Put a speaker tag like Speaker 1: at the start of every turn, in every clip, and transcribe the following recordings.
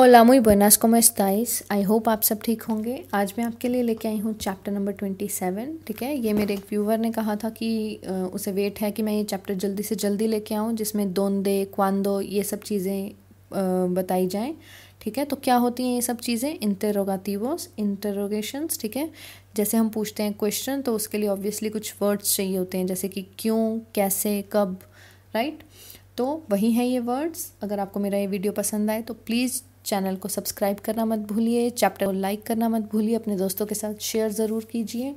Speaker 1: ओला मुई बनास को मस्ताइस I hope आप सब ठीक होंगे आज मैं आपके लिए लेके आई हूँ चैप्टर नंबर ट्वेंटी सेवन ठीक है ये मेरे एक व्यूवर ने कहा था कि उसे वेट है कि मैं ये चैप्टर जल्दी से जल्दी लेके आऊँ जिसमें दोंदे क्वांदो ये सब चीज़ें बताई जाएँ ठीक है तो क्या होती हैं ये सब चीज़ें इंटेरोगाटिवोस इंटरोगेशन ठीक है जैसे हम पूछते हैं क्वेश्चन तो उसके लिए ऑब्वियसली कुछ वर्ड्स चाहिए होते हैं जैसे कि क्यों कैसे कब राइट तो वही हैं ये वर्ड्स अगर आपको मेरा ये वीडियो पसंद आए तो प्लीज़ चैनल को सब्सक्राइब करना मत भूलिए चैप्टर को लाइक करना मत भूलिए अपने दोस्तों के साथ शेयर ज़रूर कीजिए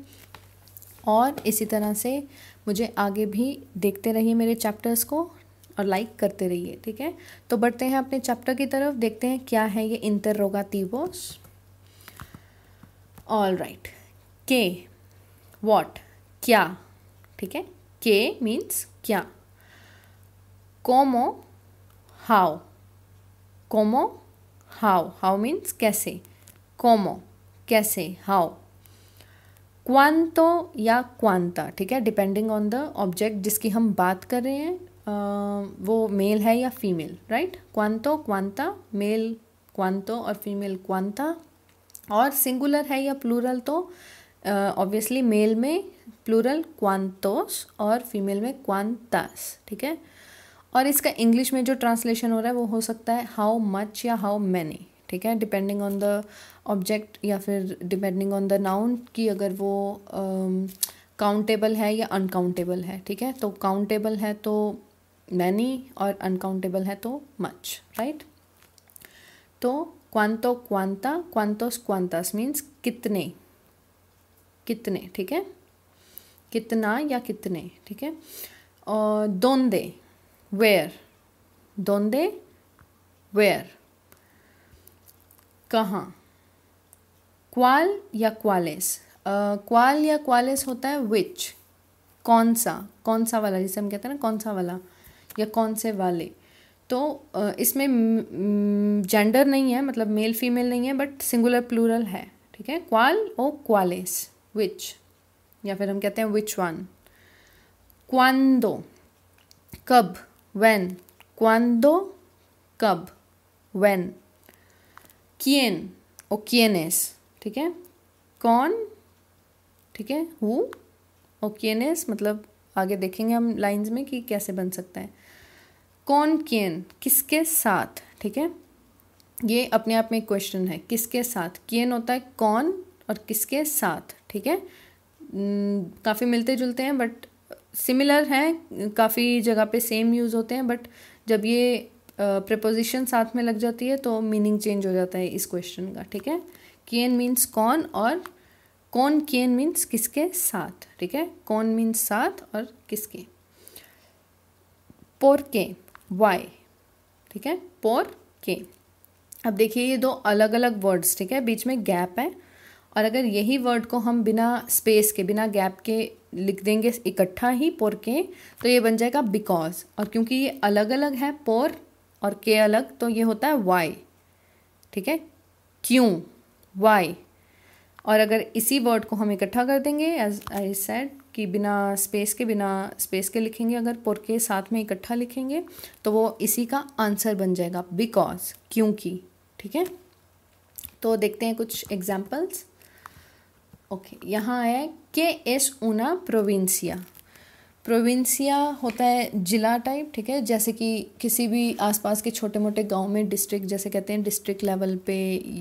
Speaker 1: और इसी तरह से मुझे आगे भी देखते रहिए मेरे चैप्टर्स को और लाइक करते रहिए ठीक है तो बढ़ते हैं अपने चैप्टर की तरफ देखते हैं क्या है ये तीवोस ऑल राइट के वॉट क्या ठीक है के मीन्स क्या कोमो हाउ कोमो हाउ हाउ मीन्स कैसे कोमो कैसे हाउ क्वांतो या क्वांता ठीक है डिपेंडिंग ऑन द ऑब्जेक्ट जिसकी हम बात कर रहे हैं आ, वो मेल है या फीमेल राइट क्वांतो क्वांता मेल क्वांतो और फीमेल क्वांता और सिंगुलर है या प्लूरल तो ऑब्वियसली मेल में प्लूरल क्वांतोस और फीमेल में क्वांतास ठीक है और इसका इंग्लिश में जो ट्रांसलेशन हो रहा है वो हो सकता है हाउ मच या हाउ मैनी ठीक है डिपेंडिंग ऑन द ऑब्जेक्ट या फिर डिपेंडिंग ऑन द नाउन की अगर वो काउंटेबल um, uh, है या अनकाउंटेबल है ठीक है तो काउंटेबल है तो मैनी और अनकाउंटेबल है तो मच राइट तो क्वांतो क्वांता क्वांतोस क्वांतास मीन्स कितने कितने ठीक है कितना या कितने ठीक है और दोंदे वेयर दोंदे वेयर कहाँ क्वाल या क्वालेस क्वाल या क्वालेस होता है विच कौन सा कौन सा वाला जिसे हम कहते हैं ना कौन सा वाला या कौन से वाले तो uh, इसमें जेंडर नहीं है मतलब मेल फीमेल नहीं है बट सिंगुलर प्लूरल है ठीक है क्वाल और क्वालेस विच या फिर हम कहते हैं विच वन क्वांदो कब when cuando कब when quién o quiénes ठीक है कौन ठीक है who o quiénes मतलब आगे देखेंगे हम लाइंस में कि कैसे बन सकता है कौन किन किसके साथ ठीक है ये अपने आप में एक क्वेश्चन है किसके साथ किन होता है कौन और किसके साथ ठीक है काफ़ी मिलते जुलते हैं बट सिमिलर हैं काफ़ी जगह पे सेम यूज़ होते हैं बट जब ये प्रपोजिशन uh, साथ में लग जाती है तो मीनिंग चेंज हो जाता है इस क्वेश्चन का ठीक है केन मीन्स कौन और कौन केन मीन्स किसके साथ ठीक है कौन मीन्स साथ और किसके पोर के वाई ठीक है पोर के अब देखिए ये दो अलग अलग वर्ड्स ठीक है बीच में गैप है और अगर यही वर्ड को हम बिना स्पेस के बिना गैप के लिख देंगे इकट्ठा ही पोर के तो ये बन जाएगा बिकॉज और क्योंकि ये अलग अलग है पोर और के अलग तो ये होता है वाई ठीक है क्यों वाई और अगर इसी वर्ड को हम इकट्ठा कर देंगे एज आई सेड कि बिना स्पेस के बिना स्पेस के लिखेंगे अगर पुर के साथ में इकट्ठा लिखेंगे तो वो इसी का आंसर बन जाएगा बिकॉज क्योंकि ठीक है तो देखते हैं कुछ एग्जाम्पल्स ओके यहाँ है के एस ऊना प्रोविंसिया प्रोविंसिया होता है जिला टाइप ठीक है जैसे कि किसी भी आसपास के छोटे मोटे गांव में डिस्ट्रिक्ट जैसे कहते हैं डिस्ट्रिक्ट लेवल पे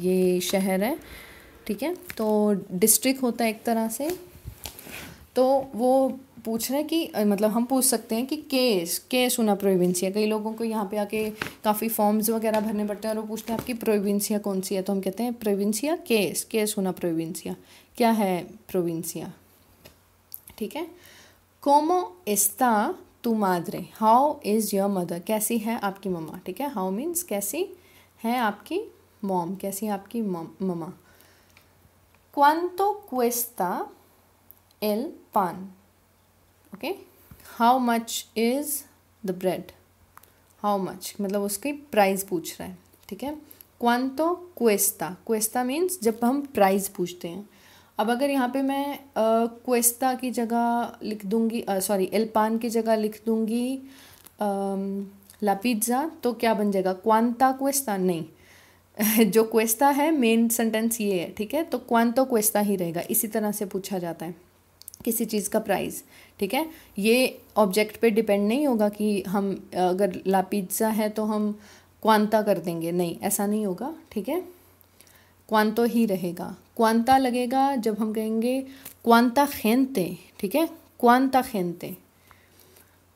Speaker 1: ये शहर है ठीक है तो डिस्ट्रिक्ट होता है एक तरह से तो वो पूछ रहे हैं कि मतलब हम पूछ सकते हैं कि केस केस उना प्रोविंसिया कई लोगों को यहाँ पे आके काफ़ी फॉर्म्स वगैरह भरने पड़ते हैं और वो पूछते हैं आपकी प्रोविंसिया कौन सी है तो हम कहते हैं प्रोविंसिया केस केस उना प्रोविंसिया क्या है प्रोविंसिया ठीक है कोमो एस्ता तू मादरे हाउ इज़ योर मदर कैसी है आपकी ममा ठीक है हाउ मीन्स कैसी है आपकी मॉम कैसी है आपकी ममा क्वान्तो क्वेस्ता एल पान okay how much is the bread how much मतलब उसकी प्राइस पूछ रहा है ठीक है क्वांतो क्वेस्ता क्वेस्ता मीन्स जब हम प्राइस पूछते हैं अब अगर यहाँ पे मैं क्वेस्ता की जगह लिख दूँगी सॉरी एल्पान की जगह लिख दूँगी ला पिज्ज़ा तो क्या बन जाएगा क्वांता क्वेस्ता नहीं जो क्वेस्ता है मेन सेंटेंस ये है ठीक है तो क्वांतो क्वेस्ता ही रहेगा इसी तरह से पूछा जाता है किसी चीज़ का प्राइस ठीक है ये ऑब्जेक्ट पे डिपेंड नहीं होगा कि हम अगर पिज्ज़ा है तो हम क्वांता कर देंगे नहीं ऐसा नहीं होगा ठीक है क्वांतो ही रहेगा क्वांता लगेगा जब हम कहेंगे क्वांता खेनते ठीक है क्वांता खेनते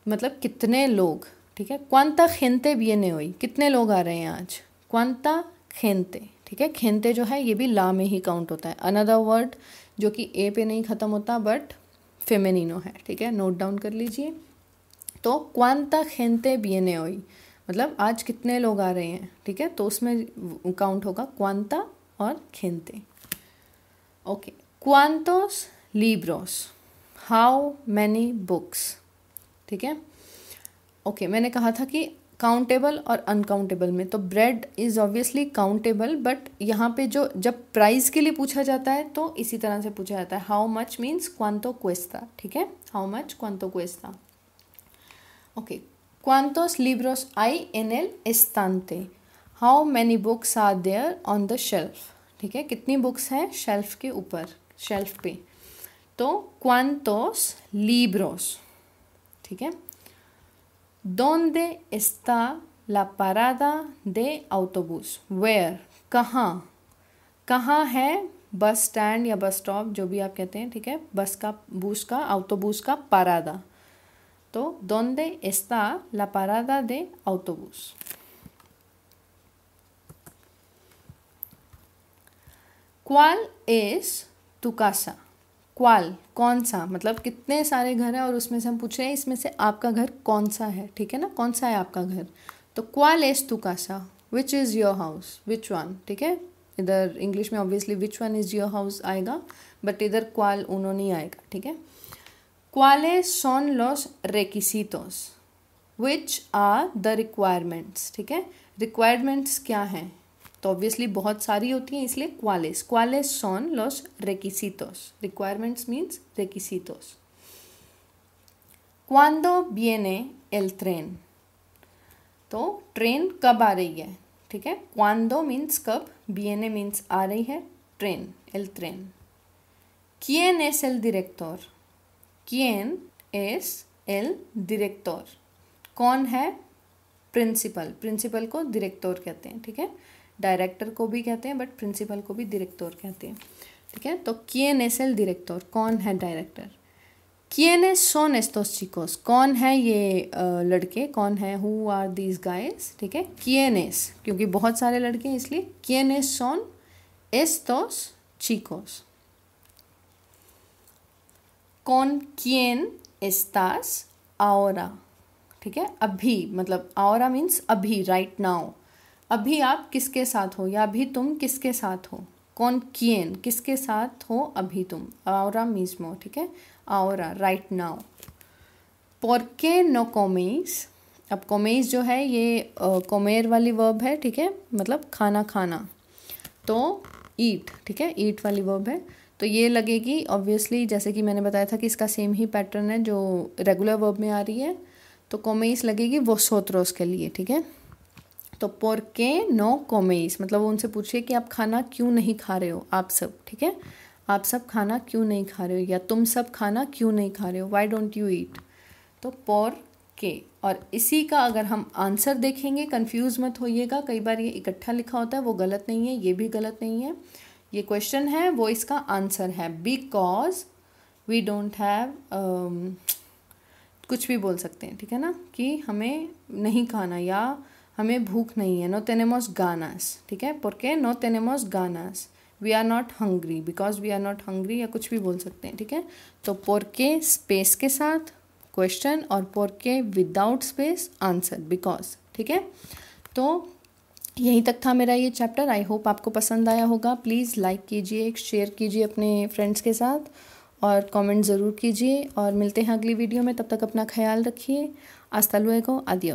Speaker 1: मतलब कितने लोग ठीक है क्वांता खेनते भी ये नहीं हुई कितने लोग आ रहे हैं आज क्वांता खेनते ठीक है खेनते जो है ये भी ला में ही काउंट होता है अनदर वर्ड जो कि ए पे नहीं ख़त्म होता बट फेमेनिनो है ठीक है नोट डाउन कर लीजिए तो क्वांता खेनते बियने ओई मतलब आज कितने लोग आ रहे हैं ठीक है तो उसमें काउंट होगा क्वांता और खेनते ओके क्वांतोस लीब्रोस हाउ मैनी बुक्स ठीक है ओके मैंने कहा था कि काउंटेबल और अनकाउंटेबल में तो bread is obviously countable but यहाँ पे जो जब प्राइस के लिए पूछा जाता है तो इसी तरह से पूछा जाता है हाउ मच मीन्स क्वांतो क्वेस्ता ठीक है हाउ मच क्वांतो क्वेस्ता ओके क्वांतोस लिब्रोस आई एन एल एस्तानते how many books are there on the shelf ठीक है कितनी बुक्स हैं शेल्फ के ऊपर शेल्फ पे तो क्वांतोस लीब्रोस ठीक है ¿Dónde está la parada de autobús? Where? कहाँ कहाँ है बस स्टैंड या बस स्टॉप जो भी आप कहते हैं ठीक है बस का बूस का autobús का parada. तो ¿dónde está la parada de autobús? ¿Cuál es tu casa? क्वाल कौन सा मतलब कितने सारे घर हैं और उसमें से हम पूछ रहे हैं इसमें से आपका घर कौन सा है ठीक है ना कौन सा है आपका घर तो क्वाल एस तू कासा which is your house which one ठीक है इधर इंग्लिश में obviously which one is your house आएगा बट इधर क्वाल उन्होंने आएगा ठीक है क्वाले सॉन लॉस रेकिसितोस विच आर द रिक्वायरमेंट्स ठीक है रिक्वायरमेंट्स क्या हैं तो ऑब्वियसली बहुत सारी होती हैं इसलिए cuáles cuáles सॉन लॉस रेकिसितोस रिक्वायरमेंट्स मीन्स रेकिसितोस क्वांदो बियने एल ट्रेन तो ट्रेन कब आ रही है ठीक है क्वांदो मीन्स कब बियने मीन्स आ रही है ट्रेन एल ट्रेन किएन एस एल डिरेक्टोर किएन एस एल डिरेक्टोर कौन है प्रिंसिपल प्रिंसिपल को डिरेक्टोर कहते हैं ठीक है डायरेक्टर को भी कहते हैं बट प्रिंसिपल को भी डायरेक्टर कहते हैं ठीक है तो किएन एस एल डायरेक्टर कौन है डायरेक्टर किएन एस सोन एस्तोस चिकोस कौन है ये लड़के कौन है हु आर दीज गाइस ठीक है किएन एस क्योंकि बहुत सारे लड़के हैं इसलिए किएन एस सोन एस्तोस चिकोस कौन किएन एस्तास आओरा ठीक है अभी मतलब आओरा मीन्स अभी राइट नाउ अभी आप किसके साथ हो या अभी तुम किसके साथ हो कौन किएन किसके साथ हो अभी तुम आवरा मिस्मो ठीक है आवरा राइट नाउ पोर्के नो कोमेज अब कोमेज जो है ये कोमेर वाली वर्ब है ठीक है मतलब खाना खाना तो ईट ठीक है ईट वाली वर्ब है तो ये लगेगी ऑब्वियसली जैसे कि मैंने बताया था कि इसका सेम ही पैटर्न है जो रेगुलर वर्ब में आ रही है तो कोमेज लगेगी वो सोत्रोस के लिए ठीक है तो पोर के नो कोमेस मतलब वो उनसे पूछिए कि आप खाना क्यों नहीं खा रहे हो आप सब ठीक है आप सब खाना क्यों नहीं खा रहे हो या तुम सब खाना क्यों नहीं खा रहे हो वाई डोंट यू ईट तो पोर के और इसी का अगर हम आंसर देखेंगे कंफ्यूज मत होइएगा कई बार ये इकट्ठा लिखा होता है वो गलत नहीं है ये भी गलत नहीं है ये क्वेश्चन है वो इसका आंसर है बिकॉज वी डोंट हैव कुछ भी बोल सकते हैं ठीक है ना कि हमें नहीं खाना या हमें भूख नहीं है नो तेनेमोस गानास ठीक है पुरके नो तेनेमोस गानास we are not hungry because we are not hungry या कुछ भी बोल सकते हैं ठीक है तो पोरके स्पेस के साथ क्वेश्चन और पोरके विदाउट स्पेस आंसर बिकॉज ठीक है तो यहीं तक था मेरा ये चैप्टर आई होप आपको पसंद आया होगा प्लीज़ लाइक कीजिए शेयर कीजिए अपने फ्रेंड्स के साथ और कमेंट ज़रूर कीजिए और मिलते हैं अगली वीडियो में तब तक अपना ख्याल रखिए आस्ता लुए को